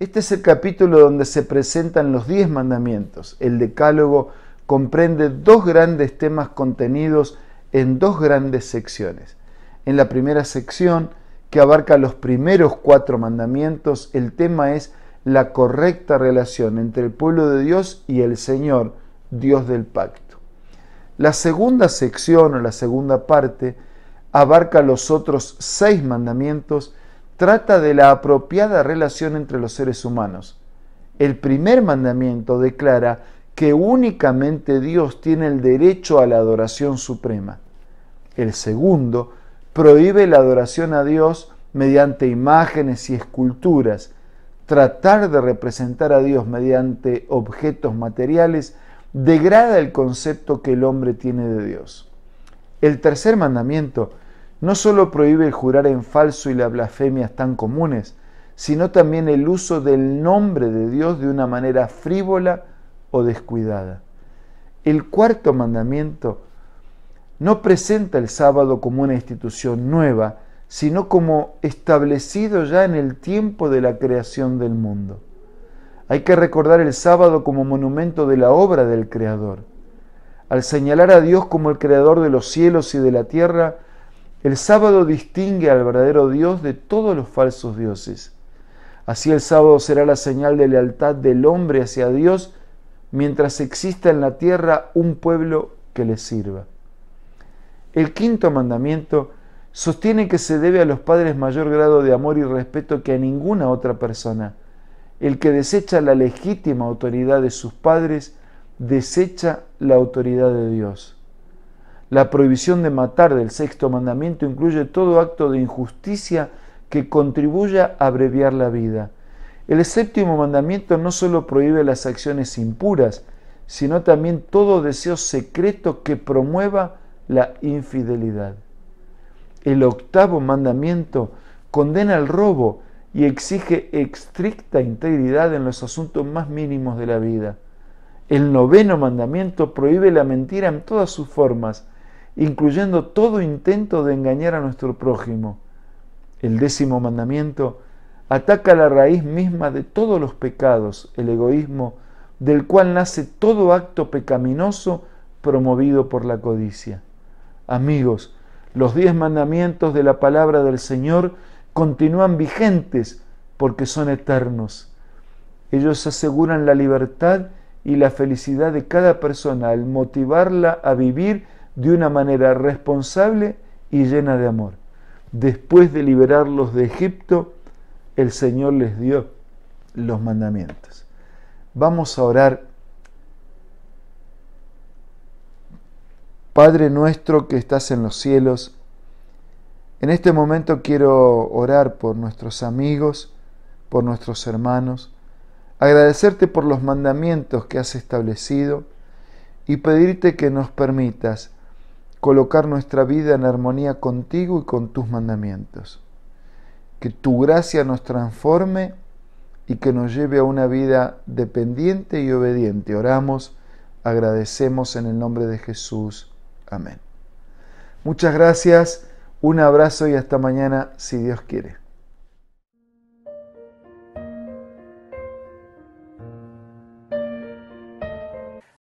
Este es el capítulo donde se presentan los diez mandamientos. El decálogo comprende dos grandes temas contenidos en dos grandes secciones. En la primera sección, que abarca los primeros cuatro mandamientos, el tema es la correcta relación entre el pueblo de Dios y el Señor, Dios del pacto. La segunda sección o la segunda parte abarca los otros seis mandamientos trata de la apropiada relación entre los seres humanos. El primer mandamiento declara que únicamente Dios tiene el derecho a la adoración suprema. El segundo prohíbe la adoración a Dios mediante imágenes y esculturas. Tratar de representar a Dios mediante objetos materiales degrada el concepto que el hombre tiene de Dios. El tercer mandamiento no solo prohíbe el jurar en falso y las blasfemias tan comunes, sino también el uso del nombre de Dios de una manera frívola o descuidada. El cuarto mandamiento no presenta el sábado como una institución nueva, sino como establecido ya en el tiempo de la creación del mundo. Hay que recordar el sábado como monumento de la obra del Creador. Al señalar a Dios como el Creador de los cielos y de la tierra, el sábado distingue al verdadero Dios de todos los falsos dioses. Así el sábado será la señal de lealtad del hombre hacia Dios mientras exista en la tierra un pueblo que le sirva. El quinto mandamiento sostiene que se debe a los padres mayor grado de amor y respeto que a ninguna otra persona. El que desecha la legítima autoridad de sus padres, desecha la autoridad de Dios. La prohibición de matar del sexto mandamiento incluye todo acto de injusticia que contribuya a abreviar la vida. El séptimo mandamiento no solo prohíbe las acciones impuras, sino también todo deseo secreto que promueva la infidelidad. El octavo mandamiento condena el robo y exige estricta integridad en los asuntos más mínimos de la vida. El noveno mandamiento prohíbe la mentira en todas sus formas, incluyendo todo intento de engañar a nuestro prójimo. El décimo mandamiento ataca la raíz misma de todos los pecados, el egoísmo, del cual nace todo acto pecaminoso promovido por la codicia. Amigos, los diez mandamientos de la palabra del Señor continúan vigentes porque son eternos. Ellos aseguran la libertad y la felicidad de cada persona al motivarla a vivir de una manera responsable y llena de amor. Después de liberarlos de Egipto, el Señor les dio los mandamientos. Vamos a orar. Padre nuestro que estás en los cielos, en este momento quiero orar por nuestros amigos, por nuestros hermanos, agradecerte por los mandamientos que has establecido y pedirte que nos permitas colocar nuestra vida en armonía contigo y con tus mandamientos. Que tu gracia nos transforme y que nos lleve a una vida dependiente y obediente. Oramos, agradecemos en el nombre de Jesús. Amén. Muchas gracias, un abrazo y hasta mañana si Dios quiere.